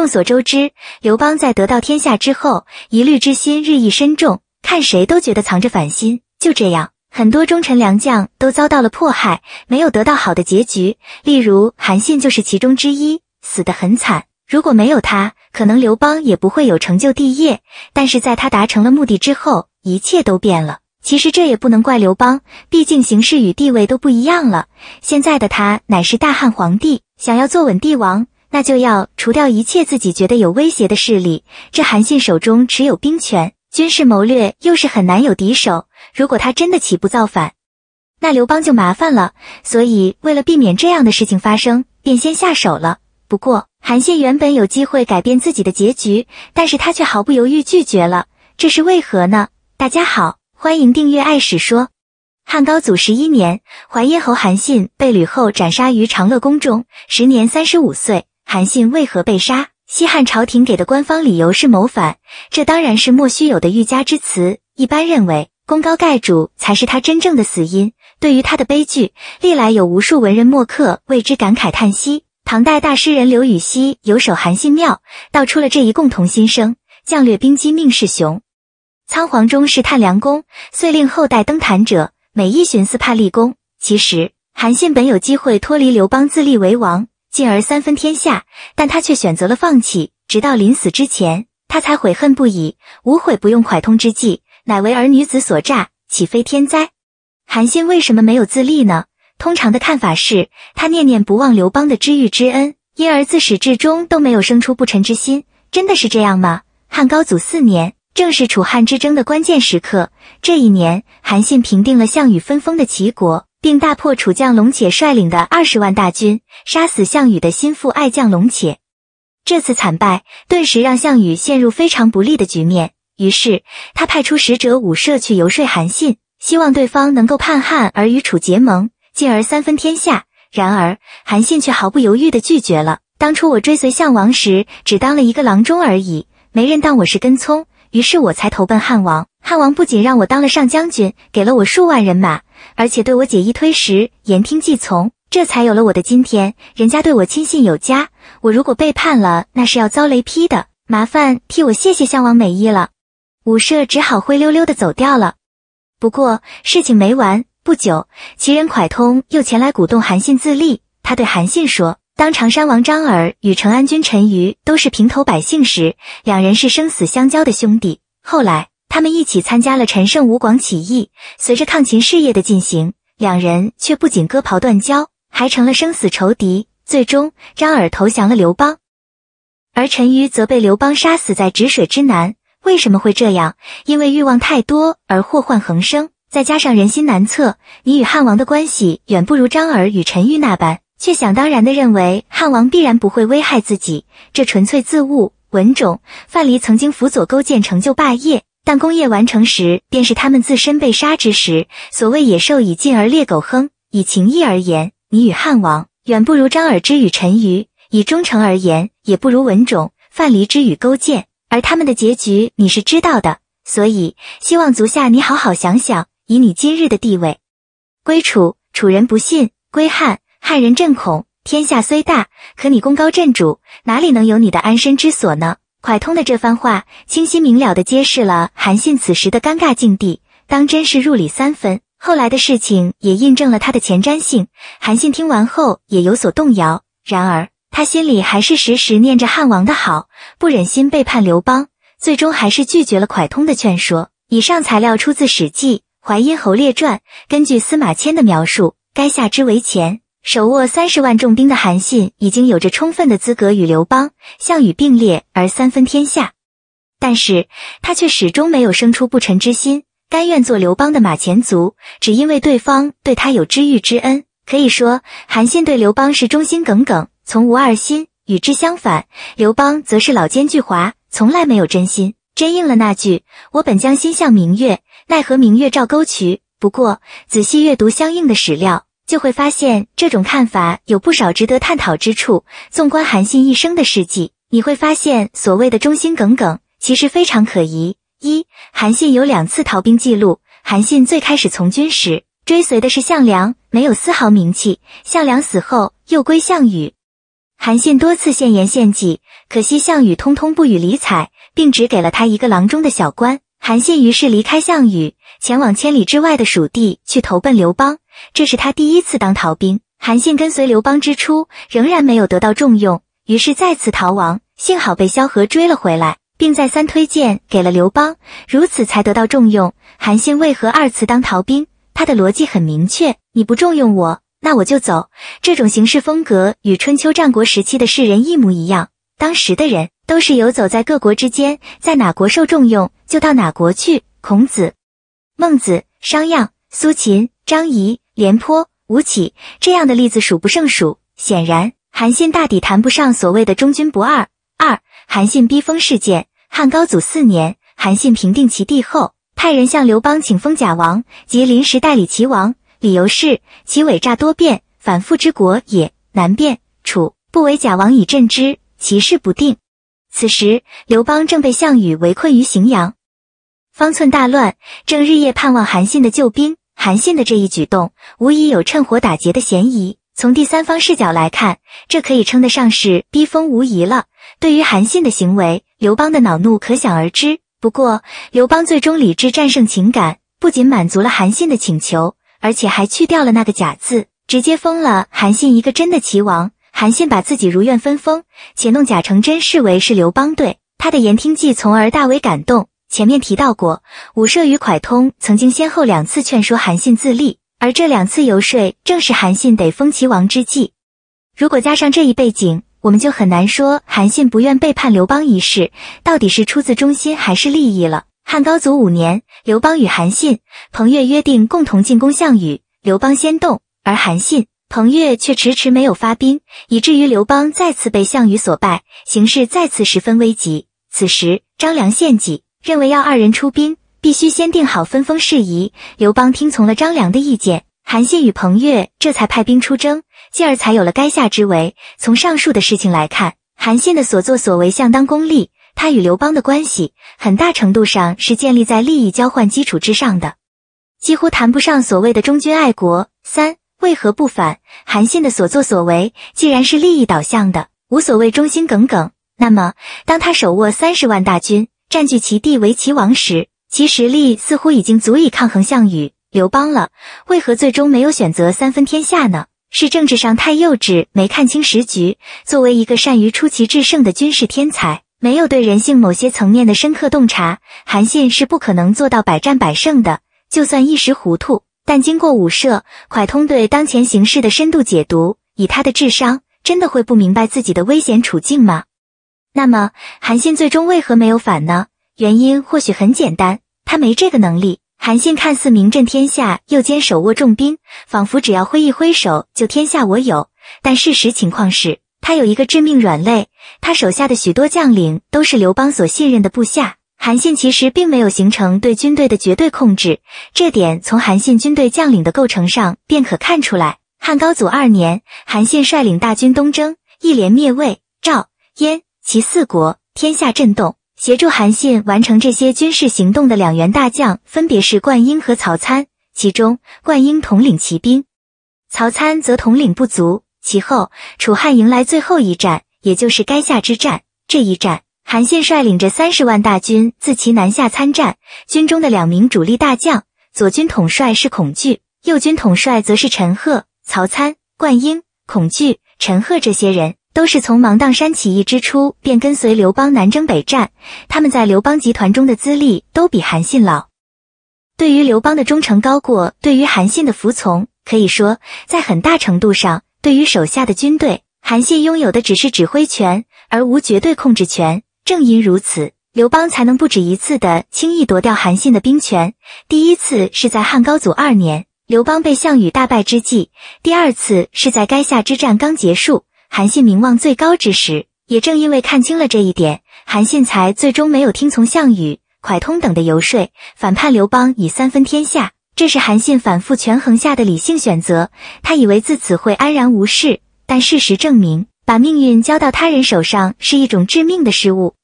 众所周知，刘邦在得到天下之后，疑虑之心日益深重，看谁都觉得藏着反心。就这样，很多忠臣良将都遭到了迫害，没有得到好的结局。例如韩信就是其中之一，死得很惨。如果没有他，可能刘邦也不会有成就帝业。但是在他达成了目的之后，一切都变了。其实这也不能怪刘邦，毕竟形势与地位都不一样了。现在的他乃是大汉皇帝，想要坐稳帝王。那就要除掉一切自己觉得有威胁的势力。这韩信手中持有兵权，军事谋略又是很难有敌手。如果他真的起步造反，那刘邦就麻烦了。所以为了避免这样的事情发生，便先下手了。不过韩信原本有机会改变自己的结局，但是他却毫不犹豫拒绝了。这是为何呢？大家好，欢迎订阅《爱史说》。汉高祖十一年，淮阴侯韩信被吕后斩杀于长乐宫中，时年三十五岁。韩信为何被杀？西汉朝廷给的官方理由是谋反，这当然是莫须有的欲加之词。一般认为，功高盖主才是他真正的死因。对于他的悲剧，历来有无数文人墨客为之感慨叹息。唐代大诗人刘禹锡有首《韩信庙》，道出了这一共同心声：将略兵机命是雄，仓皇中试探良弓，遂令后代登坛者，每一寻思怕立功。其实，韩信本有机会脱离刘邦，自立为王。进而三分天下，但他却选择了放弃。直到临死之前，他才悔恨不已，无悔不用蒯通之计，乃为儿女子所诈，岂非天灾？韩信为什么没有自立呢？通常的看法是他念念不忘刘邦的知遇之恩，因而自始至终都没有生出不臣之心。真的是这样吗？汉高祖四年，正是楚汉之争的关键时刻。这一年，韩信平定了项羽分封的齐国。并大破楚将龙且率领的二十万大军，杀死项羽的心腹爱将龙且。这次惨败顿时让项羽陷入非常不利的局面。于是他派出使者武涉去游说韩信，希望对方能够叛汉而与楚结盟，进而三分天下。然而韩信却毫不犹豫的拒绝了。当初我追随项王时，只当了一个郎中而已，没人当我是跟从，于是我才投奔汉王。汉王不仅让我当了上将军，给了我数万人马。而且对我姐一推十，言听计从，这才有了我的今天。人家对我亲信有加，我如果背叛了，那是要遭雷劈的。麻烦替我谢谢项王美意了。武社只好灰溜溜的走掉了。不过事情没完，不久，齐人蒯通又前来鼓动韩信自立。他对韩信说：当常山王张耳与成安君陈馀都是平头百姓时，两人是生死相交的兄弟。后来。他们一起参加了陈胜吴广起义，随着抗秦事业的进行，两人却不仅割袍断交，还成了生死仇敌。最终，张耳投降了刘邦，而陈馀则被刘邦杀死在止水之南。为什么会这样？因为欲望太多而祸患横生，再加上人心难测。你与汉王的关系远不如张耳与陈馀那般，却想当然的认为汉王必然不会危害自己，这纯粹自误。文种、范蠡曾经辅佐勾践成就霸业。但功业完成时，便是他们自身被杀之时。所谓野兽已尽而猎狗哼，以情义而言，你与汉王远不如张耳之与陈馀；以忠诚而言，也不如文种、范蠡之与勾践。而他们的结局你是知道的，所以希望足下你好好想想。以你今日的地位，归楚，楚人不信；归汉，汉人震恐。天下虽大，可你功高震主，哪里能有你的安身之所呢？蒯通的这番话，清晰明了地揭示了韩信此时的尴尬境地，当真是入理三分。后来的事情也印证了他的前瞻性。韩信听完后也有所动摇，然而他心里还是时时念着汉王的好，不忍心背叛刘邦，最终还是拒绝了蒯通的劝说。以上材料出自《史记·淮阴侯列传》，根据司马迁的描述，该下之为前。手握三十万重兵的韩信，已经有着充分的资格与刘邦、项羽并列而三分天下，但是他却始终没有生出不臣之心，甘愿做刘邦的马前卒，只因为对方对他有知遇之恩。可以说，韩信对刘邦是忠心耿耿，从无二心。与之相反，刘邦则是老奸巨猾，从来没有真心。真应了那句“我本将心向明月，奈何明月照沟渠”。不过，仔细阅读相应的史料。就会发现，这种看法有不少值得探讨之处。纵观韩信一生的事迹，你会发现，所谓的忠心耿耿其实非常可疑。一、韩信有两次逃兵记录。韩信最开始从军时，追随的是项梁，没有丝毫名气。项梁死后，又归项羽。韩信多次献言献计，可惜项羽通通不予理睬，并只给了他一个郎中的小官。韩信于是离开项羽，前往千里之外的蜀地，去投奔刘邦。这是他第一次当逃兵。韩信跟随刘邦之初，仍然没有得到重用，于是再次逃亡，幸好被萧何追了回来，并再三推荐给了刘邦，如此才得到重用。韩信为何二次当逃兵？他的逻辑很明确：你不重用我，那我就走。这种行事风格与春秋战国时期的士人一模一样。当时的人都是游走在各国之间，在哪国受重用就到哪国去。孔子、孟子、商鞅、苏秦。张仪、廉颇、吴起这样的例子数不胜数。显然，韩信大抵谈不上所谓的忠君不二。二、韩信逼封事件。汉高祖四年，韩信平定齐地后，派人向刘邦请封假王及临时代理齐王，理由是其伪诈多变，反复之国也，难辨。楚不为假王以镇之，其势不定。此时，刘邦正被项羽围困于荥阳，方寸大乱，正日夜盼望韩信的救兵。韩信的这一举动，无疑有趁火打劫的嫌疑。从第三方视角来看，这可以称得上是逼疯无疑了。对于韩信的行为，刘邦的恼怒可想而知。不过，刘邦最终理智战胜情感，不仅满足了韩信的请求，而且还去掉了那个假字，直接封了韩信一个真的齐王。韩信把自己如愿分封，且弄假成真，视为是刘邦对他的言听计从，而大为感动。前面提到过，武涉与蒯通曾经先后两次劝说韩信自立，而这两次游说正是韩信得封齐王之际。如果加上这一背景，我们就很难说韩信不愿背叛刘邦一事到底是出自忠心还是利益了。汉高祖五年，刘邦与韩信、彭越约定共同进攻项羽，刘邦先动，而韩信、彭越却迟迟没有发兵，以至于刘邦再次被项羽所败，形势再次十分危急。此时，张良献计。认为要二人出兵，必须先定好分封事宜。刘邦听从了张良的意见，韩信与彭越这才派兵出征，进而才有了垓下之围。从上述的事情来看，韩信的所作所为相当功利，他与刘邦的关系很大程度上是建立在利益交换基础之上的，几乎谈不上所谓的忠君爱国。三为何不反？韩信的所作所为，既然是利益导向的，无所谓忠心耿耿，那么当他手握三十万大军。占据齐地为齐王时，其实力似乎已经足以抗衡项羽、刘邦了，为何最终没有选择三分天下呢？是政治上太幼稚，没看清时局？作为一个善于出奇制胜的军事天才，没有对人性某些层面的深刻洞察，韩信是不可能做到百战百胜的。就算一时糊涂，但经过武射，蒯通对当前形势的深度解读，以他的智商，真的会不明白自己的危险处境吗？那么，韩信最终为何没有反呢？原因或许很简单，他没这个能力。韩信看似名震天下，又兼手握重兵，仿佛只要挥一挥手就天下我有。但事实情况是，他有一个致命软肋，他手下的许多将领都是刘邦所信任的部下。韩信其实并没有形成对军队的绝对控制，这点从韩信军队将领的构成上便可看出来。汉高祖二年，韩信率领大军东征，一连灭魏、赵、燕。其四国，天下震动。协助韩信完成这些军事行动的两员大将，分别是灌婴和曹参。其中，灌婴统领骑兵，曹参则统领不卒。其后，楚汉迎来最后一战，也就是垓下之战。这一战，韩信率领着三十万大军自其南下参战。军中的两名主力大将，左军统帅是孔剧，右军统帅则是陈赫、曹参、灌婴。孔剧、陈赫这些人。都是从芒砀山起义之初便跟随刘邦南征北战，他们在刘邦集团中的资历都比韩信老，对于刘邦的忠诚高过对于韩信的服从，可以说在很大程度上，对于手下的军队，韩信拥有的只是指挥权，而无绝对控制权。正因如此，刘邦才能不止一次的轻易夺掉韩信的兵权。第一次是在汉高祖二年，刘邦被项羽大败之际；第二次是在垓下之战刚结束。韩信名望最高之时，也正因为看清了这一点，韩信才最终没有听从项羽、蒯通等的游说，反叛刘邦以三分天下。这是韩信反复权衡下的理性选择。他以为自此会安然无事，但事实证明，把命运交到他人手上是一种致命的失误。